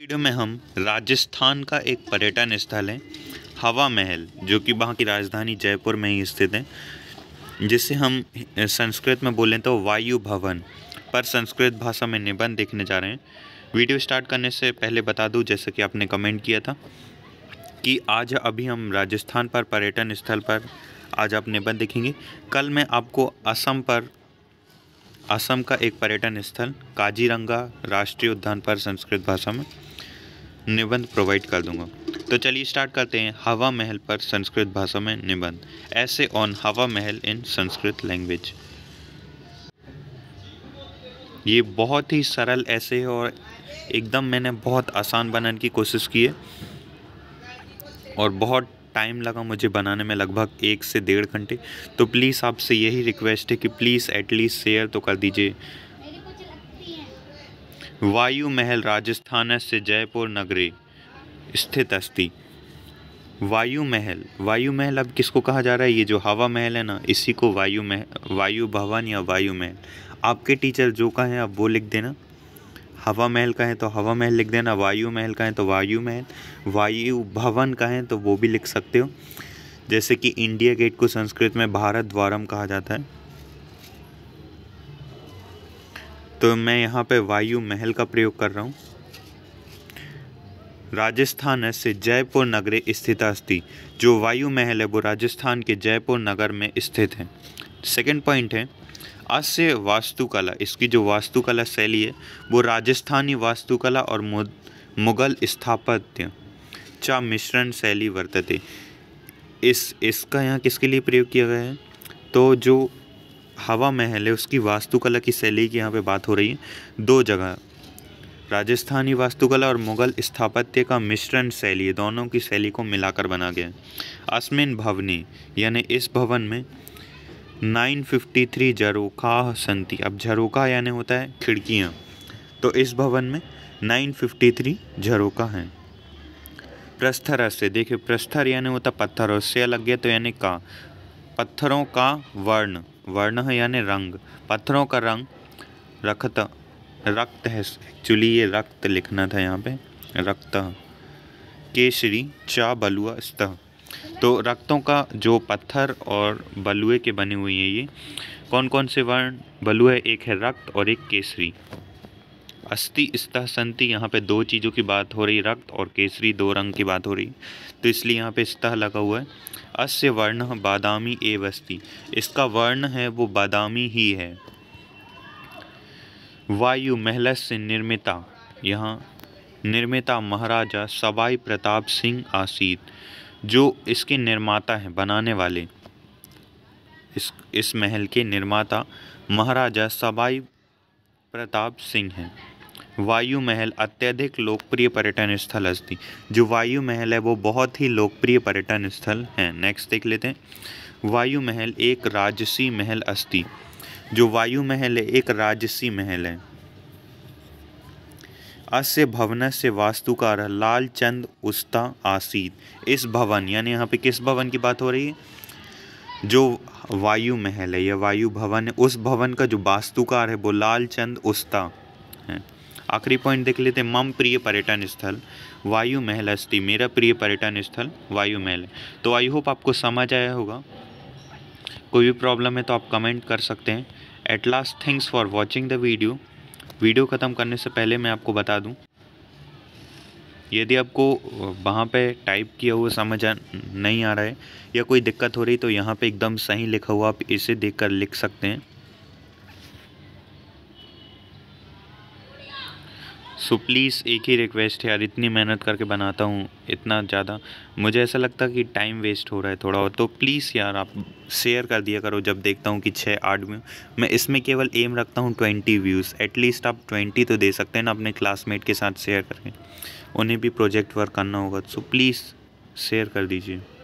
video में हम राजस्थान का एक पर्यटन स्थल है हवा महल जो कि वहाँ की राजधानी जयपुर में ही स्थित है जिसे हम संस्कृत में बोलें तो वायु भवन पर संस्कृत भाषा में निबंध देखने जा रहे हैं वीडियो स्टार्ट करने से पहले बता दूं जैसे कि आपने कमेंट किया था कि आज अभी हम राजस्थान पर पर्यटन स्थल पर आज आप निबंध देखेंगे कल मैं आपको असम पर असम का एक पर्यटन स्थल काजीरंगा राष्ट्रीय उद्यान पर संस्कृत भाषा में निबंध प्रोवाइड कर दूंगा तो चलिए स्टार्ट करते हैं हवा महल पर संस्कृत भाषा में निबंध ऐसे ऑन हवा महल इन संस्कृत लैंग्वेज ये बहुत ही सरल ऐसे है और एकदम मैंने बहुत आसान बनाने की कोशिश की है और बहुत टाइम लगा मुझे बनाने में लगभग एक से डेढ़ घंटे तो प्लीज़ आपसे यही रिक्वेस्ट है कि प्लीज़ एटलीस्ट शेयर तो कर दीजिए वायु महल राजस्थान से जयपुर नगरी स्थित अस्थि वायु महल वायु महल अब किसको कहा जा रहा है ये जो हवा महल है ना इसी को वायु मह वायु भवन या वायु महल आपके टीचर जो का है आप वो लिख देना हवा महल का है तो हवा महल लिख देना वायु महल का है तो वायु महल वायु भवन का है तो वो भी लिख सकते हो जैसे कि इंडिया गेट को संस्कृत में भारत द्वारम कहा जाता है तो मैं यहाँ पे वायु महल का प्रयोग कर रहा हूँ राजस्थान से जयपुर नगरे स्थित अस्थि जो वायु महल है वो राजस्थान के जयपुर नगर में स्थित है सेकंड पॉइंट है अस्य वास्तुकला इसकी जो वास्तुकला शैली है वो राजस्थानी वास्तुकला और मुगल स्थापत्य चा मिश्रण शैली वर्तते इस इसका यहाँ किसके लिए प्रयोग किया गया है तो जो हवा महल है उसकी वास्तुकला की शैली की यहाँ पे बात हो रही है दो जगह राजस्थानी वास्तुकला और मुगल स्थापत्य का मिश्रण शैली दोनों की शैली को मिलाकर बना गया अस्मिन भवनी यानी इस भवन में 953 जरोखा संति अब झरोखा यानी होता है खिड़कियाँ तो इस भवन में 953 झरोखा हैं प्रस्थर से देखिए प्रस्थर यानी होता पत्थर और से लग गया तो यानी का पत्थरों का वर्ण वर्ण यानी रंग पत्थरों का रंग रक्त रक्त है एक्चुअली ये रक्त लिखना था यहाँ पे रक्त केसरी चा बलुआ स्त तो रक्तों का जो पत्थर और बलुए के बने हुए हैं ये कौन कौन से वर्ण बलुए एक है रक्त और एक केसरी अस्थि स्तः संति यहाँ पे दो चीज़ों की बात हो रही रक्त और केसरी दो रंग की बात हो रही तो इसलिए यहाँ पे स्तः लगा हुआ है अस्य वर्ण बादामी एव अस्थि इसका वर्ण है वो बादामी ही है वायु महलस से निर्मिता यहाँ निर्मिता महाराजा सवाई प्रताप सिंह आसीत जो इसके निर्माता हैं बनाने वाले इस इस महल के निर्माता महाराजा सवाई प्रताप सिंह हैं वायु महल अत्यधिक लोकप्रिय पर्यटन स्थल अस्ति जो वायु महल है वो बहुत ही लोकप्रिय पर्यटन स्थल हैं नेक्स्ट देख लेते हैं वायु महल एक राजसी महल अस्ति जो वायु महल है एक राजसी महल है अस्य भवन से वास्तुकार लाल चंद उस्ता आसीत इस भवन यानी यहाँ पे किस भवन की बात हो रही है जो वायु महल है या वायु भवन है उस भवन का जो वास्तुकार है वो लाल चंद उस्ता है आखिरी पॉइंट देख लेते हैं मम प्रिय पर्यटन स्थल वायु महल अस्थि मेरा प्रिय पर्यटन स्थल वायु महल तो आई होप आपको समझ आया होगा कोई भी प्रॉब्लम है तो आप कमेंट कर सकते हैं at last thanks for watching the video video ख़त्म करने से पहले मैं आपको बता दूं यदि आपको वहाँ पे टाइप किया हुआ समझ आ, नहीं आ रहा है या कोई दिक्कत हो रही तो यहाँ पे एकदम सही लिखा हुआ आप इसे देखकर लिख सकते हैं सो प्लीज़ एक ही रिक्वेस्ट है यार इतनी मेहनत करके बनाता हूँ इतना ज़्यादा मुझे ऐसा लगता है कि टाइम वेस्ट हो रहा है थोड़ा और तो प्लीज़ यार आप शेयर कर दिया करो जब देखता हूँ कि छः आठ व्यू मैं इसमें केवल एम रखता हूँ ट्वेंटी व्यूज़ एटलीस्ट आप ट्वेंटी तो दे सकते हैं ना अपने क्लासमेट के साथ शेयर करके उन्हें भी प्रोजेक्ट वर्क करना होगा सो तो प्लीज़ शेयर कर दीजिए